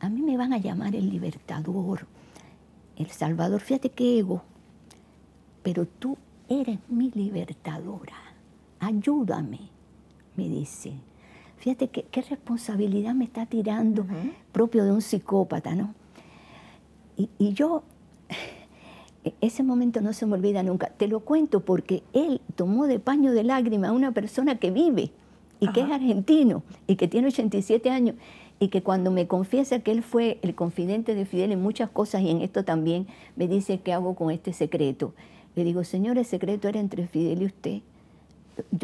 a mí me van a llamar el libertador, el salvador, fíjate qué ego, pero tú eres mi libertadora, ayúdame me dice. Fíjate qué, qué responsabilidad me está tirando, propio de un psicópata, ¿no? Y, y, yo, ese momento no se me olvida nunca. Te lo cuento porque él tomó de paño de lágrima a una persona que vive y que es argentino y que tiene 87 años y que cuando me confiesa que él fue el confidente de Fidel en muchas cosas y en esto también, me dice, ¿qué hago con este secreto? Le digo, señor, el secreto era entre Fidel y usted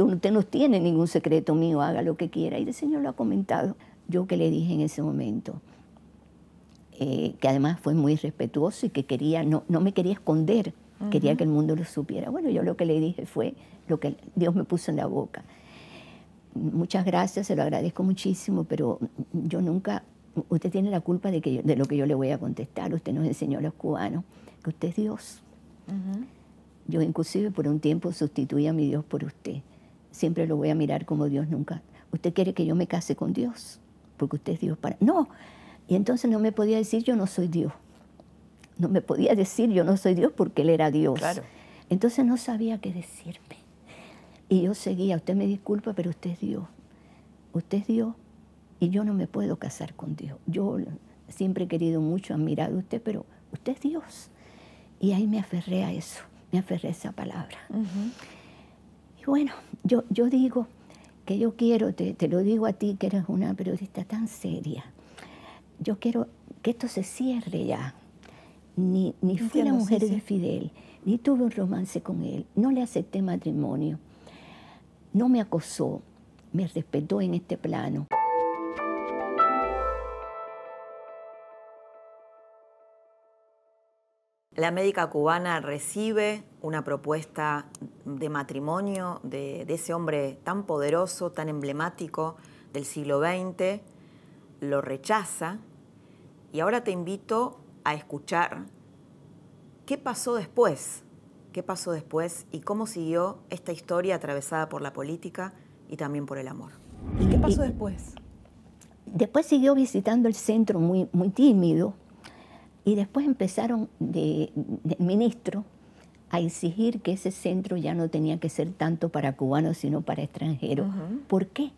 usted no tiene ningún secreto mío, haga lo que quiera. Y el Señor lo ha comentado. Yo que le dije en ese momento, eh, que además fue muy respetuoso y que quería, no, no me quería esconder, quería que el mundo lo supiera. Bueno, yo lo que le dije fue lo que Dios me puso en la boca. Muchas gracias, se lo agradezco muchísimo, pero yo nunca, usted tiene la culpa de, que de lo que yo le voy a contestar, usted nos enseñó a los cubanos que usted es Dios. Yo inclusive por un tiempo sustituí a mi Dios por usted. Siempre lo voy a mirar como Dios nunca. Usted quiere que yo me case con Dios, porque usted es Dios para... No. Y entonces no me podía decir yo no soy Dios. No me podía decir yo no soy Dios porque Él era Dios. Claro. Entonces no sabía qué decirme. Y yo seguía, usted me disculpa, pero usted es Dios. Usted es Dios y yo no me puedo casar con Dios. Yo siempre he querido mucho, admirado a usted, pero usted es Dios. Y ahí me aferré a eso aferré esa palabra. Y bueno, yo, yo digo que yo quiero, te, lo digo a ti que eres una periodista tan seria, yo quiero que esto se cierre ya. Ni, fui la mujer de Fidel, ni tuve un romance con él, no le acepté matrimonio, no me acosó, me respetó en este plano. La médica cubana recibe una propuesta de matrimonio de, ese hombre tan poderoso, tan emblemático del siglo XX, lo rechaza y ahora te invito a escuchar qué pasó después, qué pasó después y cómo siguió esta historia atravesada por la política y también por el amor. ¿Y qué pasó después? Después siguió visitando el centro muy, muy tímido, y después empezaron de, ministro a exigir que ese centro ya no tenía que ser tanto para cubanos, sino para extranjeros. ¿Por qué?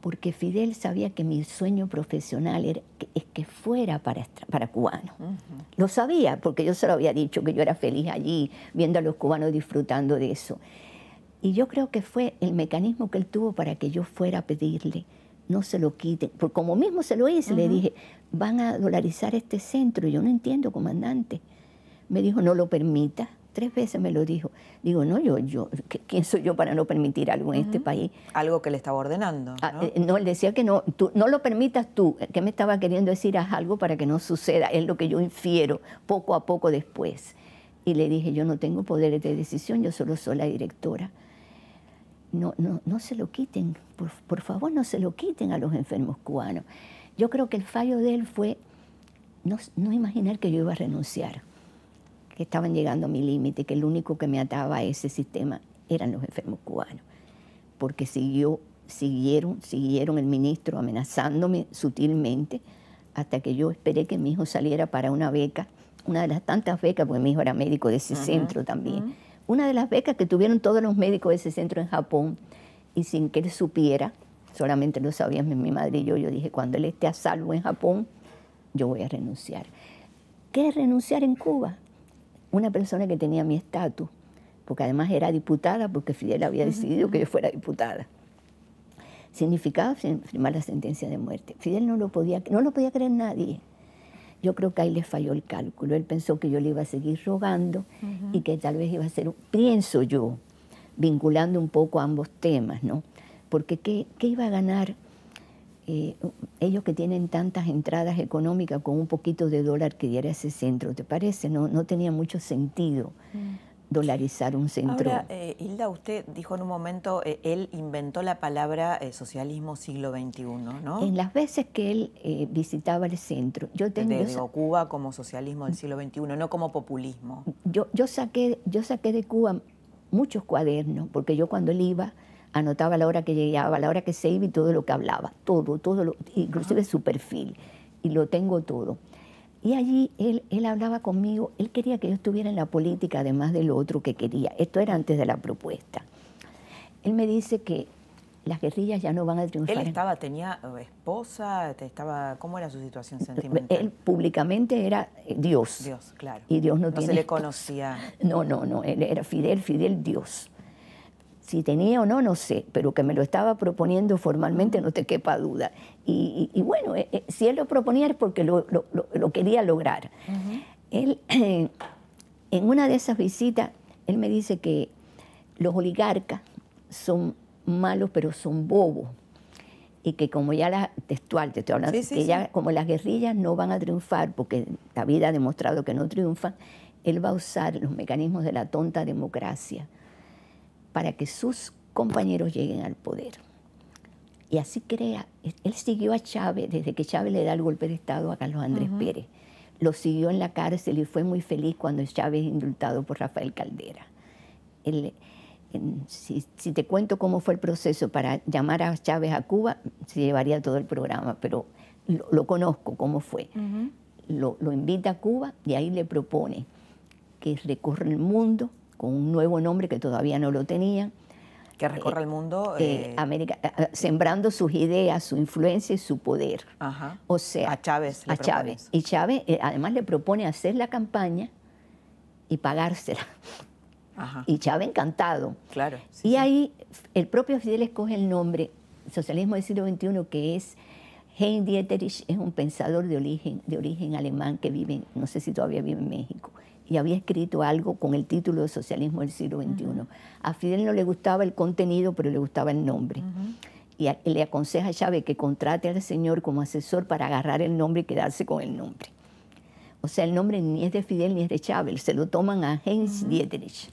Porque Fidel sabía que mi sueño profesional era es que fuera para, para cubanos. Lo sabía, porque yo se lo había dicho, que yo era feliz allí, viendo a los cubanos disfrutando de eso. Y yo creo que fue el mecanismo que él tuvo para que yo fuera a pedirle no se lo quiten. Porque como mismo se lo hice, le dije, van a dolarizar este centro. Yo no entiendo, comandante. Me dijo, no lo permita. Tres veces me lo dijo. Digo, no, yo, yo, ¿quién soy yo para no permitir algo en este país? Algo que le estaba ordenando. Ah, ¿no? él eh, decía que no, tú, no lo permitas tú. que me estaba queriendo decir? Haz algo para que no suceda. Es lo que yo infiero poco a poco después. Y le dije, yo no tengo poderes de decisión, yo solo soy la directora no, no, no se lo quiten, por, favor no se lo quiten a los enfermos cubanos. Yo creo que el fallo de él fue no, imaginar que yo iba a renunciar, que estaban llegando a mi límite, que el único que me ataba a ese sistema eran los enfermos cubanos, porque siguió, siguieron, siguieron el ministro amenazándome sutilmente hasta que yo esperé que mi hijo saliera para una beca, una de las tantas becas, porque mi hijo era médico de ese centro también una de las becas que tuvieron todos los médicos de ese centro en Japón y sin que él supiera, solamente lo sabía mi madre y yo, yo dije, cuando él esté a salvo en Japón, yo voy a renunciar. ¿Qué es renunciar en Cuba? Una persona que tenía mi estatus, porque además era diputada, porque Fidel había decidido que yo fuera diputada. Significaba firmar la sentencia de muerte. Fidel no lo podía, no lo podía creer nadie. Yo creo que ahí le falló el cálculo. Él pensó que yo le iba a seguir rogando y que tal vez iba a ser, pienso yo, vinculando un poco ambos temas, ¿no? Porque ¿qué, iba a ganar eh, ellos que tienen tantas entradas económicas con un poquito de dólar que diera ese centro? ¿Te parece? No, no tenía mucho sentido. Mm dolarizar un centro. Eh, Hilda, usted dijo en un momento, eh, él inventó la palabra eh, socialismo siglo XXI, ¿no? En las veces que él visitaba el centro, yo tengo... De, Cuba como socialismo del siglo XXI, no como populismo. Yo, yo, saqué, yo saqué de Cuba muchos cuadernos, porque yo cuando él iba anotaba la hora que llegaba, la hora que se iba y todo lo que hablaba, todo, todo, lo, inclusive su perfil, y lo tengo todo. Y allí él, él hablaba conmigo, él quería que yo estuviera en la política, además de lo otro que quería. Esto era antes de la propuesta. Él me dice que las guerrillas ya no van a triunfar. Él estaba, tenía eh, esposa, estaba, ¿cómo era su situación sentimental? Él públicamente era eh, Dios. Dios, claro. Y Dios no, no se le conocía. No, no, no, él era Fidel, Fidel Dios. Si tenía o no, no sé, pero que me lo estaba proponiendo formalmente, no te quepa duda. Y, bueno, eh, eh, si él lo proponía es porque lo, quería lograr. Él, en una de esas visitas, él me dice que los oligarcas son malos, pero son bobos. Y que como ya la textual, te estoy hablando, que ya como las guerrillas no van a triunfar, porque la vida ha demostrado que no triunfan, él va a usar los mecanismos de la tonta democracia para que sus compañeros lleguen al poder. Y así crea, él siguió a Chávez desde que Chávez le da el golpe de Estado a Carlos Andrés Pérez. Lo siguió en la cárcel y fue muy feliz cuando Chávez es indultado por Rafael Caldera. si, te cuento cómo fue el proceso para llamar a Chávez a Cuba, se llevaría todo el programa, pero lo, conozco cómo fue. lo, invita a Cuba y ahí le propone que recorra el mundo con un nuevo nombre que todavía no lo tenía. Que recorre el mundo. Eh, eh, eh, América, sembrando sus ideas, su influencia y su poder. O sea, a Chávez. a Chávez. Y Chávez además le propone hacer la campaña y pagársela. Y Chávez encantado. Claro. y ahí el propio Fidel escoge el nombre Socialismo del siglo XXI, que es Hein Dieterich, es un pensador de origen, de origen alemán que vive, no sé si todavía vive en México y había escrito algo con el título de Socialismo del siglo XXI. A Fidel no le gustaba el contenido, pero le gustaba el nombre. Y le aconseja a Chávez que contrate al señor como asesor para agarrar el nombre y quedarse con el nombre. O sea, el nombre ni es de Fidel ni es de Chávez, se lo toman a Heinz Dietrich.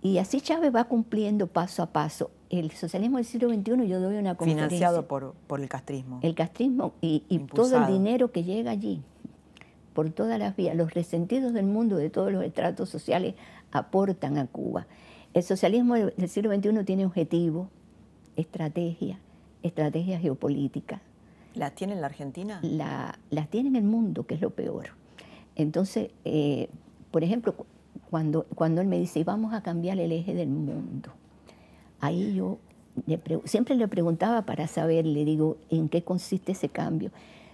Y así Chávez va cumpliendo paso a paso. El socialismo del siglo XXI, yo doy una conferencia. Financiado por, por el castrismo. El castrismo y todo el dinero que llega allí por todas las vías. Los resentidos del mundo de todos los estratos sociales aportan a Cuba. El socialismo del siglo XXI tiene objetivo, estrategia, estrategias geopolítica. ¿Las tiene la Argentina? La, las tiene en el mundo, que es lo peor. Entonces, eh, por ejemplo, cuando, cuando él me dice, vamos a cambiar el eje del mundo, ahí yo siempre le preguntaba para saber, le digo, ¿en qué consiste ese cambio?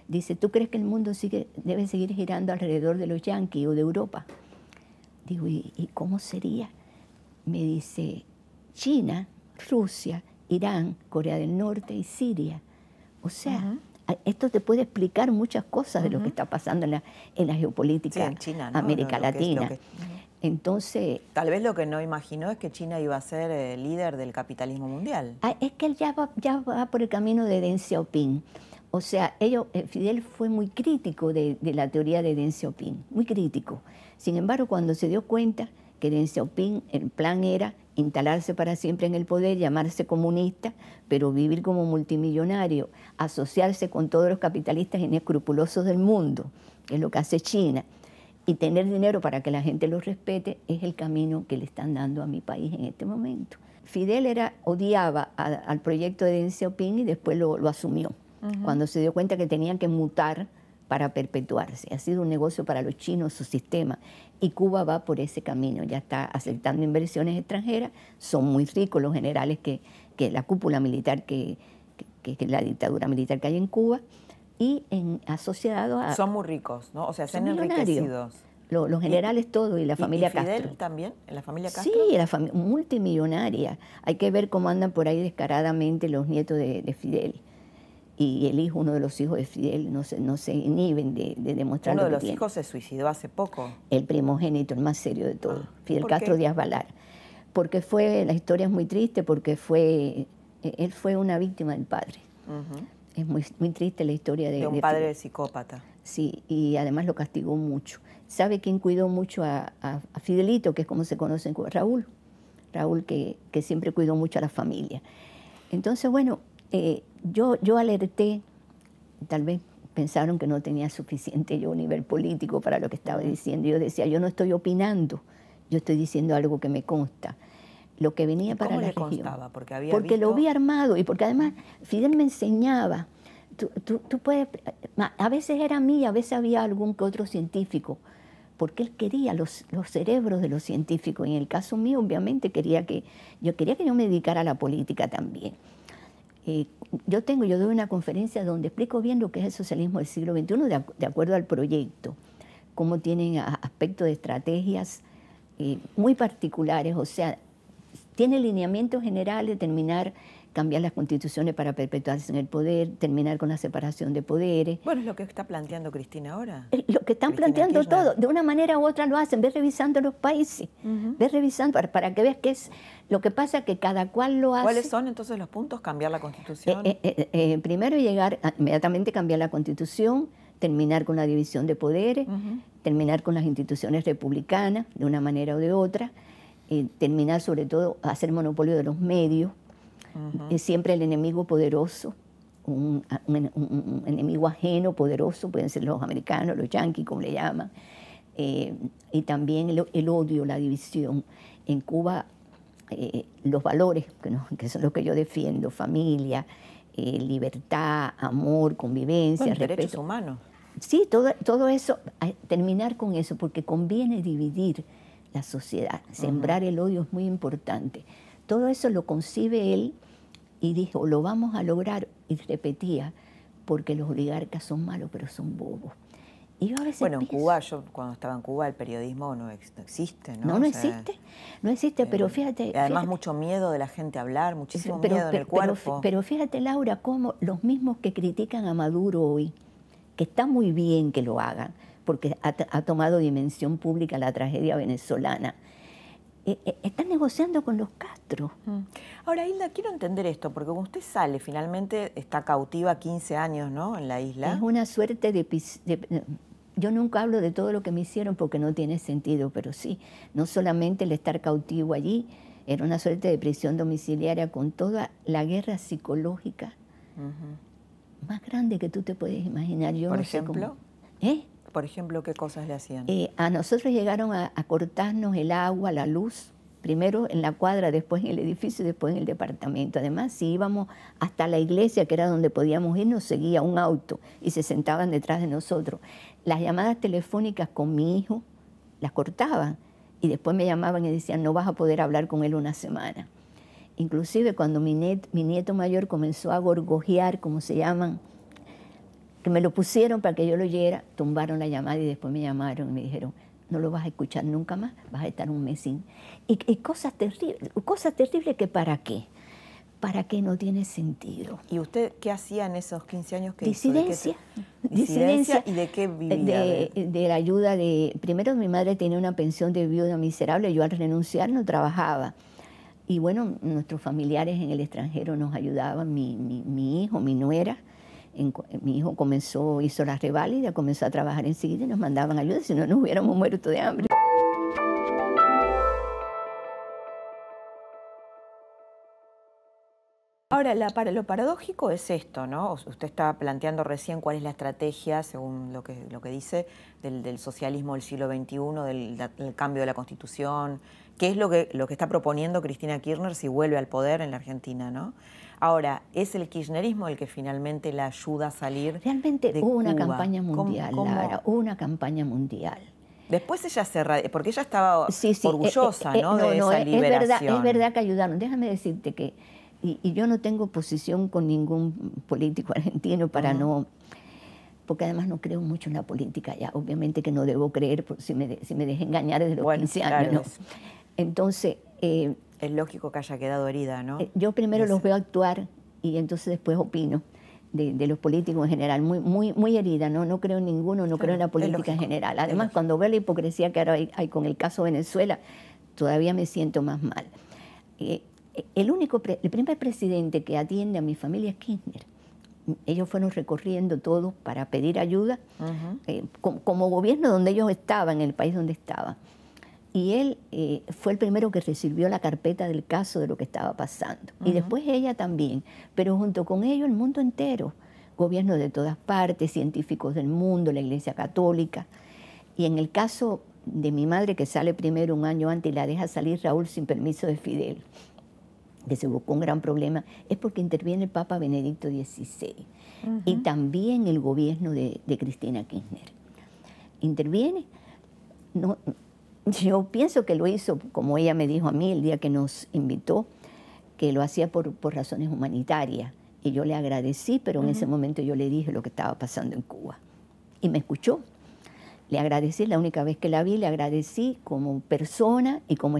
Dice, ¿tú crees que el mundo sigue, debe seguir girando alrededor de los yanquis o de Europa? Digo, ¿y, cómo sería? Me dice, China, Rusia, Irán, Corea del Norte y Siria. O sea, esto te puede explicar muchas cosas de lo que está pasando en la, en geopolítica de China, América Latina. Entonces... Tal vez lo que no imaginó es que China iba a ser eh, líder del capitalismo mundial. Ah, es que él ya va, ya va por el camino de Deng Xiaoping. O sea, ellos, eh, Fidel fue muy crítico de, la teoría de Deng Xiaoping, muy crítico. Sin embargo, cuando se dio cuenta que Deng Xiaoping, el plan era instalarse para siempre en el poder, llamarse comunista, pero vivir como multimillonario, asociarse con todos los capitalistas inescrupulosos del mundo, que es lo que hace China, y tener dinero para que la gente lo respete, es el camino que le están dando a mi país en este momento. Fidel era, odiaba al proyecto de Deng Xiaoping y después lo asumió cuando se dio cuenta que tenían que mutar para perpetuarse. Ha sido un negocio para los chinos su sistema y Cuba va por ese camino, ya está aceptando inversiones extranjeras, son muy ricos los generales que, la cúpula militar que, que, la dictadura militar que hay en Cuba y en, asociado a... Son muy ricos, ¿no? O sea, se han enriquecido. Los, generales todo y la familia ¿y Fidel Castro. también? ¿La familia Castro? Sí, la familia multimillonaria. Hay que ver cómo andan por ahí descaradamente los nietos de Fidel y el hijo, uno de los hijos de Fidel, no se, no se inhiben de, de demostrar Uno de los hijos se suicidó hace poco. El primogénito, el más serio de todos, ah, Fidel Castro Díaz Valar. Porque fue, la historia es muy triste porque fue, eh, él fue una víctima del padre. Es muy, muy triste la historia de... De un padre psicópata. Sí, y además lo castigó mucho. ¿Sabe quién cuidó mucho a, Fidelito, que es como se conoce en Raúl? Raúl, que, que siempre cuidó mucho a la familia. Entonces, bueno, eh, yo, yo alerté, tal vez pensaron que no tenía suficiente yo nivel político para lo que estaba diciendo. Yo decía, yo no estoy opinando, yo estoy diciendo algo que me consta. Lo que venía para la Porque, lo vi armado y porque además Fidel me enseñaba. Tú, tú, puedes, a veces era mí, a veces había algún que otro científico, porque él quería los, cerebros de los científicos. Y en el caso mío, obviamente, quería que yo quería que yo me dedicara a la política también. Eh, yo tengo, yo doy una conferencia donde explico bien lo que es el socialismo del siglo XXI de, acuerdo al proyecto, cómo tienen aspectos de estrategias eh, muy particulares, o sea, tiene lineamientos generales, terminar cambiar las constituciones para perpetuarse en el poder, terminar con la separación de poderes. Bueno, es lo que está planteando Cristina ahora. Lo que están planteando todo, de una manera u otra lo hacen, ves revisando los países, ves revisando para, que veas qué es lo que pasa, que cada cual lo hace. ¿Cuáles son entonces los puntos? Cambiar la constitución. Eh, eh, eh, primero llegar, inmediatamente cambiar la constitución, terminar con la división de poderes, terminar con las instituciones republicanas, de una manera o de otra, terminar sobre todo, hacer monopolio de los medios es siempre el enemigo poderoso, un, enemigo ajeno poderoso, pueden ser los americanos, los yanquis, como le llaman, eh, y también el, odio, la división. En Cuba, eh, los valores, que, son los que yo defiendo, familia, eh, libertad, amor, convivencia, bueno, respeto. derechos humanos. Sí, todo, eso, terminar con eso, porque conviene dividir la sociedad. Sembrar el odio es muy importante. Todo eso lo concibe él y dijo, lo vamos a lograr. Y repetía, porque los oligarcas son malos, pero son bobos. Y bueno, en Cuba, yo cuando estaba en Cuba, el periodismo no, existe, ¿no? No, existe, no existe, pero eh, fíjate... Y además mucho miedo de la gente a hablar, muchísimo miedo pero, Pero, fíjate, Laura, cómo los mismos que critican a Maduro hoy, que está muy bien que lo hagan, porque ha tomado dimensión pública la tragedia venezolana, eh, eh, están negociando con los Castro. Mm. Ahora, Hilda, quiero entender esto, porque usted sale, finalmente está cautiva 15 años, ¿no? En la isla. Es una suerte de, yo nunca hablo de todo lo que me hicieron porque no tiene sentido, pero sí, no solamente el estar cautivo allí, era una suerte de prisión domiciliaria con toda la guerra psicológica más grande que tú te puedes imaginar. Yo ¿Por ejemplo? ¿eh? Por ejemplo, ¿qué cosas le hacían? Eh, a nosotros llegaron a, cortarnos el agua, la luz, primero en la cuadra, después en el edificio, después en el departamento. Además, si íbamos hasta la iglesia, que era donde podíamos ir, nos seguía un auto y se sentaban detrás de nosotros. Las llamadas telefónicas con mi hijo las cortaban y después me llamaban y decían, no vas a poder hablar con él una semana. Inclusive cuando mi, mi nieto mayor comenzó a gorgojear, como se llaman, me lo pusieron para que yo lo oyera, tumbaron la llamada y después me llamaron y me dijeron, no lo vas a escuchar nunca más, vas a estar un mes sin. Y, cosas terribles, cosas terribles que para qué. ¿Para qué no tiene sentido? ¿Y usted qué hacía en esos 15 años que Disidencia. Disidencia. ¿Y de qué eh, vivía? De, la ayuda de... Primero mi madre tenía una pensión de viuda miserable, yo al renunciar no trabajaba. Y bueno, nuestros familiares en el extranjero nos ayudaban, mi, mi hijo, mi nuera, eh, mi hijo comenzó, hizo la reválida, comenzó a trabajar enseguida y nos mandaban ayuda, si no nos hubiéramos muerto de hambre. Ahora, la, para, lo paradójico es esto, ¿no? Usted está planteando recién cuál es la estrategia, según lo que, lo que dice, del, socialismo del siglo XXI, del, cambio de la Constitución, qué es lo que, lo que está proponiendo Cristina Kirchner si vuelve al poder en la Argentina, ¿no? Ahora, es el kirchnerismo el que finalmente la ayuda a salir. Realmente de una campaña mundial, Lara, una campaña mundial. Después ella se porque ella estaba eh, orgullosa, eh, eh, ¿no? de esa es, Verdad, es verdad, que ayudaron. Déjame decirte que y, yo no tengo posición con ningún político argentino para no porque además no creo mucho en la política ya, obviamente que no debo creer, si me, de, si me dejé engañar desde los bueno, años. Entonces, eh, es lógico que haya quedado herida, ¿no? Eh, yo primero los veo actuar y entonces después opino. De, los políticos en general, muy, muy, muy herida, no, no creo en ninguno, no creo en la política en general. Además, cuando veo la hipocresía que ahora hay, con el caso Venezuela, todavía me siento más mal. Eh, el, único el primer presidente que atiende a mi familia es Kirchner. Ellos fueron recorriendo todo para pedir ayuda, eh, como, como, gobierno donde ellos estaban, en el país donde estaban y él eh, fue el primero que recibió la carpeta del caso de lo que estaba pasando. Y después ella también, pero junto con ello el mundo entero, gobiernos de todas partes, científicos del mundo, la Iglesia Católica. Y en el caso de mi madre que sale primero un año antes y la deja salir Raúl sin permiso de Fidel, que se buscó un gran problema, es porque interviene el Papa Benedicto XVI y también el gobierno de, Cristina Kirchner. Interviene, no, yo pienso que lo hizo, como ella me dijo a mí el día que nos invitó, que lo hacía por, por razones humanitarias. Y yo le agradecí, pero en ese momento yo le dije lo que estaba pasando en Cuba. Y me escuchó. Le agradecí, la única vez que la vi, le agradecí como persona y como,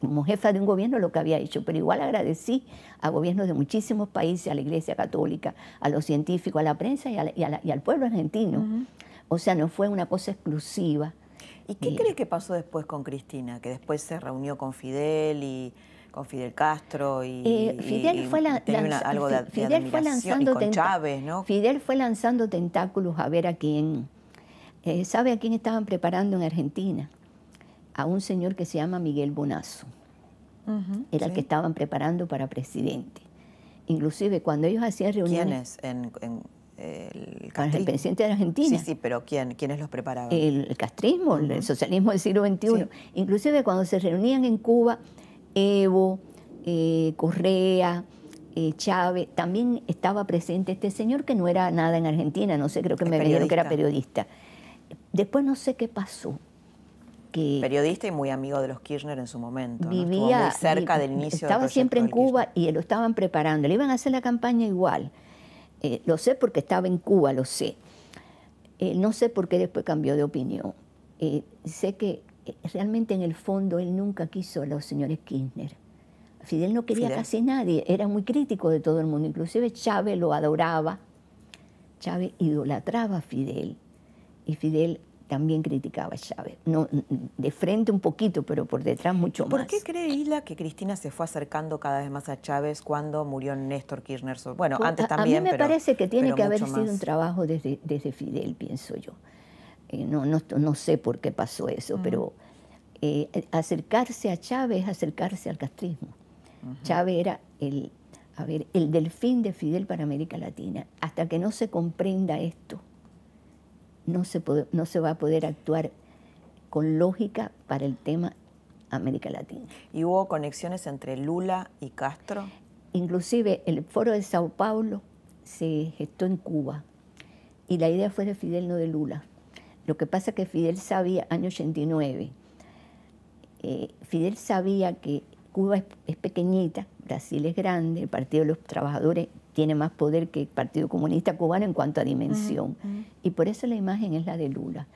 como jefa de un gobierno lo que había hecho. Pero igual agradecí a gobiernos de muchísimos países, a la Iglesia Católica, a los científicos, a la prensa y, al pueblo argentino. O sea, no fue una cosa exclusiva ¿Y qué crees que pasó después con Cristina? Que después se reunió con Fidel y con Fidel Castro y, Fidel fue lanzando y ¿no? Fidel fue lanzando tentáculos a ver a quién. Eh, ¿Sabe a quién estaban preparando en Argentina? A un señor que se llama Miguel Bonazo. Era el que estaban preparando para presidente. Inclusive cuando ellos hacían reuniones... en el presidente de Argentina. Sí, sí, pero ¿quién, ¿quiénes los preparaban? El, castrismo, el socialismo del siglo XXI. Inclusive cuando se reunían en Cuba, Evo, eh, Correa, eh, Chávez, también estaba presente este señor que no era nada en Argentina, no sé, creo que me dijeron que era periodista. Después no sé qué pasó. Que periodista y muy amigo de los Kirchner en su momento. Vivía muy cerca del inicio. Estaba siempre en Cuba y lo estaban preparando. Le iban a hacer la campaña igual. Eh, lo sé porque estaba en Cuba, lo sé. Eh, no sé por qué después cambió de opinión. Eh, sé que realmente en el fondo él nunca quiso a los señores Kirchner. Fidel no quería casi nadie, era muy crítico de todo el mundo, inclusive Chávez lo adoraba. Chávez idolatraba a Fidel y Fidel también criticaba a Chávez. No, de frente un poquito, pero por detrás mucho más. ¿Por qué cree Hila que Cristina se fue acercando cada vez más a Chávez cuando murió Néstor Kirchner? Bueno, antes también. A mí me parece que tiene que haber sido un trabajo desde, desde Fidel, pienso yo. Eh, no, no, sé por qué pasó eso, mm. pero eh, acercarse a Chávez es acercarse al castrismo. Chávez era el, a ver, el delfín de Fidel para América Latina. Hasta que no se comprenda esto no se, no se va a poder actuar con lógica para el tema América Latina. ¿Y hubo conexiones entre Lula y Castro? Inclusive el foro de Sao Paulo se gestó en Cuba y la idea fue de Fidel, no de Lula. Lo que pasa es que Fidel sabía, año 89, eh, Fidel sabía que Cuba es, es, pequeñita, Brasil es grande, el Partido de los Trabajadores tiene más poder que el Partido Comunista Cubano en cuanto a dimensión. Y por eso la imagen es la de Lula.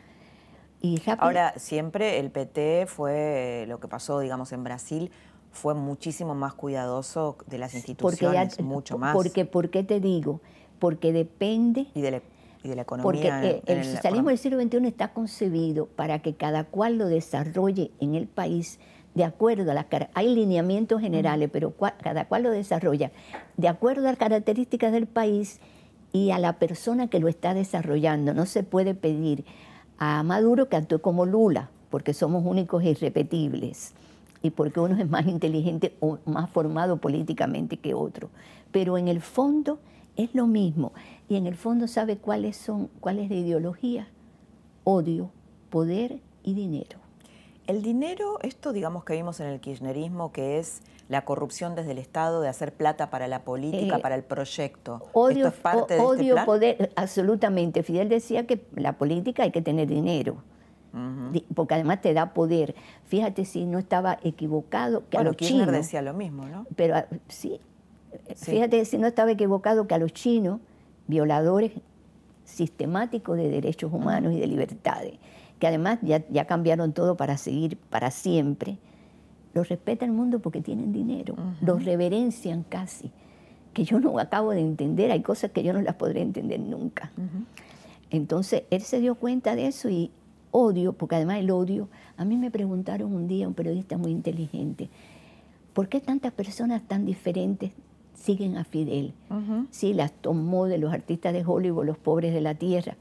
Y Ahora, siempre el PT fue lo que pasó, digamos, en Brasil, fue muchísimo más cuidadoso de las instituciones, mucho más. Porque, ¿Por qué te digo? Porque depende... Y de la, economía. Porque eh, el, socialismo del siglo XXI está concebido para que cada cual lo desarrolle en el país de acuerdo a las hay lineamientos generales, pero cada cual lo desarrolla de acuerdo a las características del país y a la persona que lo está desarrollando. No se puede pedir a Maduro que actúe como Lula, porque somos únicos e irrepetibles y porque uno es más inteligente o más formado políticamente que otro. Pero en el fondo es lo mismo y en el fondo sabe cuáles son cuáles es ideología, odio, poder y dinero. El dinero, esto digamos que vimos en el kirchnerismo, que es la corrupción desde el Estado de hacer plata para la política, eh, para el proyecto. Odio, es parte este poder, absolutamente. Fidel decía que la política hay que tener dinero. Porque además te da poder. Fíjate si no estaba equivocado que a los Kirchner chinos. decía lo mismo, ¿no? Pero ah, sí, sí. Fíjate si no estaba equivocado que a los chinos, violadores sistemáticos de derechos humanos y de libertades, que además ya, cambiaron todo para seguir para siempre, los respeta el mundo porque tienen dinero, los reverencian casi, que yo no acabo de entender, hay cosas que yo no las podré entender nunca. Entonces, él se dio cuenta de eso y odio, porque además el odio, a mí me preguntaron un día un periodista muy inteligente, ¿por qué tantas personas tan diferentes siguen a Fidel. Sí, las tomó de los artistas de Hollywood, los pobres de la tierra.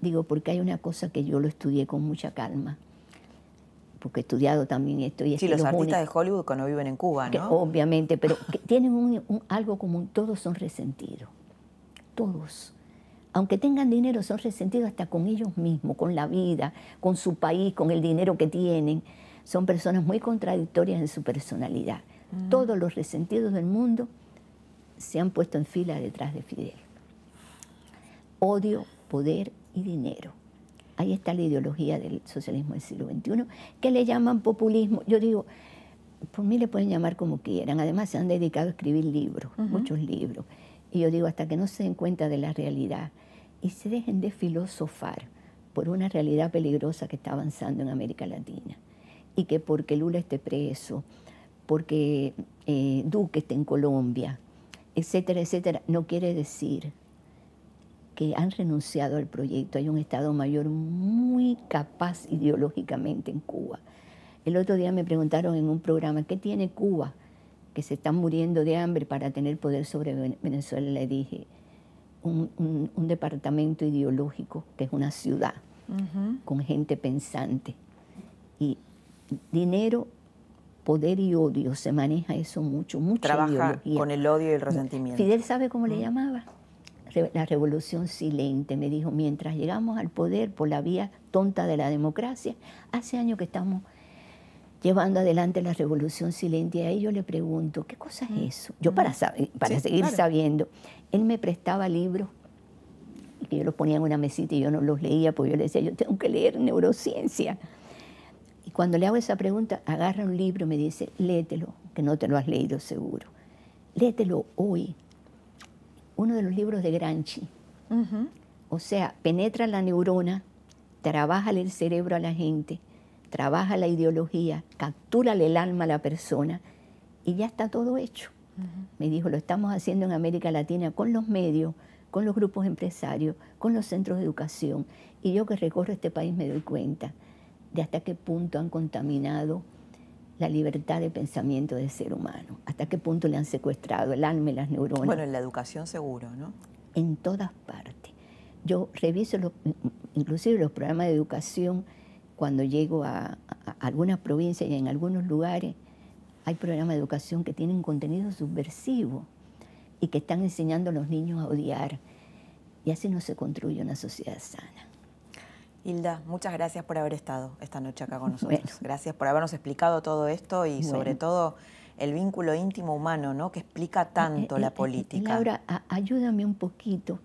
Digo, porque hay una cosa que yo lo estudié con mucha calma. Porque he estudiado también esto. sí, los, artistas de Hollywood cuando viven en Cuba, ¿no? obviamente, pero tienen un, algo común. Todos son resentidos. Todos. Aunque tengan dinero, son resentidos hasta con ellos mismos, con la vida, con su país, con el dinero que tienen. Son personas muy contradictorias en su personalidad. Mm. Todos los resentidos del mundo se han puesto en fila detrás de Fidel. Odio, poder y dinero. Ahí está la ideología del socialismo del siglo XXI, que le llaman populismo. Yo digo, por mí le pueden llamar como quieran. Además, se han dedicado a escribir libros, muchos libros. Y yo digo, hasta que no se den cuenta de la realidad y se dejen de filosofar por una realidad peligrosa que está avanzando en América Latina. Y que porque Lula esté preso, porque eh, Duque esté en Colombia, etcétera, etcétera, no quiere decir que han renunciado al proyecto. Hay un Estado mayor muy capaz ideológicamente en Cuba. El otro día me preguntaron en un programa, ¿qué tiene Cuba? Que se están muriendo de hambre para tener poder sobre Venezuela. Le dije, un, departamento ideológico, que es una ciudad, con gente pensante. Y dinero poder y odio, se maneja eso mucho, mucho. Trabaja con el odio y el resentimiento. Fidel sabe cómo le mm. llamaba. La revolución silente, me dijo, mientras llegamos al poder por la vía tonta de la democracia, hace años que estamos llevando adelante la revolución silente. Y ahí yo le pregunto, ¿qué cosa es mm. eso? Yo para, mm. para seguir sabiendo, él me prestaba libros que yo los ponía en una mesita y yo no los leía, porque yo le decía, yo tengo que leer neurociencia. Cuando le hago esa pregunta, agarra un libro y me dice, léetelo, que no te lo has leído seguro. Léetelo hoy. Uno de los libros de Granchi. O sea, penetra la neurona, trabaja el cerebro a la gente, trabaja la ideología, captura el alma a la persona y ya está todo hecho. Me dijo, lo estamos haciendo en América Latina con los medios, con los grupos empresarios, con los centros de educación. Y yo que recorro este país me doy cuenta de hasta qué punto han contaminado la libertad de pensamiento del ser humano, hasta qué punto le han secuestrado el alma y las neuronas. Bueno, en la educación seguro, ¿no? En todas partes. Yo reviso inclusive los programas de educación cuando llego a, a algunas provincias y en algunos lugares hay programas de educación que tienen contenido subversivo y que están enseñando a los niños a odiar. Y así no se construye una sociedad sana. Hilda, muchas gracias por haber estado esta noche acá con nosotros. Gracias por habernos explicado todo esto y sobre todo el vínculo íntimo humano, ¿no? Que explica eh, tanto eh, la eh, política. Laura, ayúdame un poquito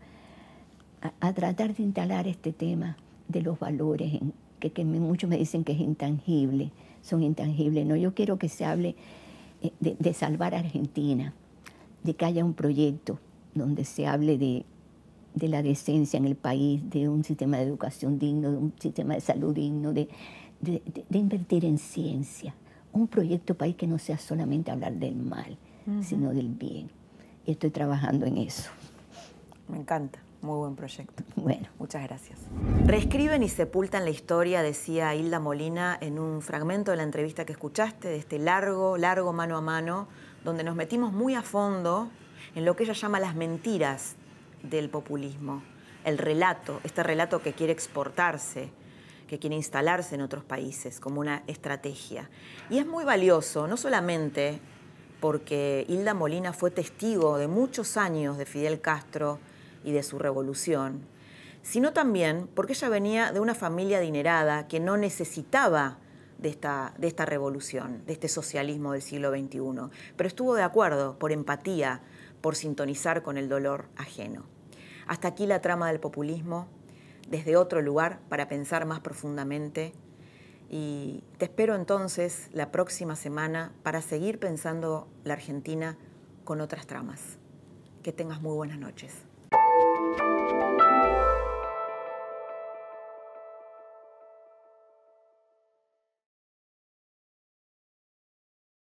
a, tratar de instalar este tema de los valores, que, muchos me dicen que es intangible, son intangibles. No, yo quiero que se hable de, de salvar a Argentina, de que haya un proyecto donde se hable de de la decencia en el país, de un sistema de educación digno, de un sistema de salud digno, de, invertir en ciencia. Un proyecto país que no sea solamente hablar del mal, sino del bien. Y estoy trabajando en eso. Me encanta. Muy buen proyecto. Bueno. Muchas gracias. Reescriben y sepultan la historia, decía Hilda Molina en un fragmento de la entrevista que escuchaste, de este largo, largo mano a mano, donde nos metimos muy a fondo en lo que ella llama las mentiras del populismo, el relato, este relato que quiere exportarse, que quiere instalarse en otros países como una estrategia. Y es muy valioso, no solamente porque Hilda Molina fue testigo de muchos años de Fidel Castro y de su revolución, sino también porque ella venía de una familia adinerada que no necesitaba de esta, de esta revolución, de este socialismo del siglo XXI, pero estuvo de acuerdo por empatía, por sintonizar con el dolor ajeno. Hasta aquí la trama del populismo, desde otro lugar para pensar más profundamente. Y te espero entonces la próxima semana para seguir pensando la Argentina con otras tramas. Que tengas muy buenas noches.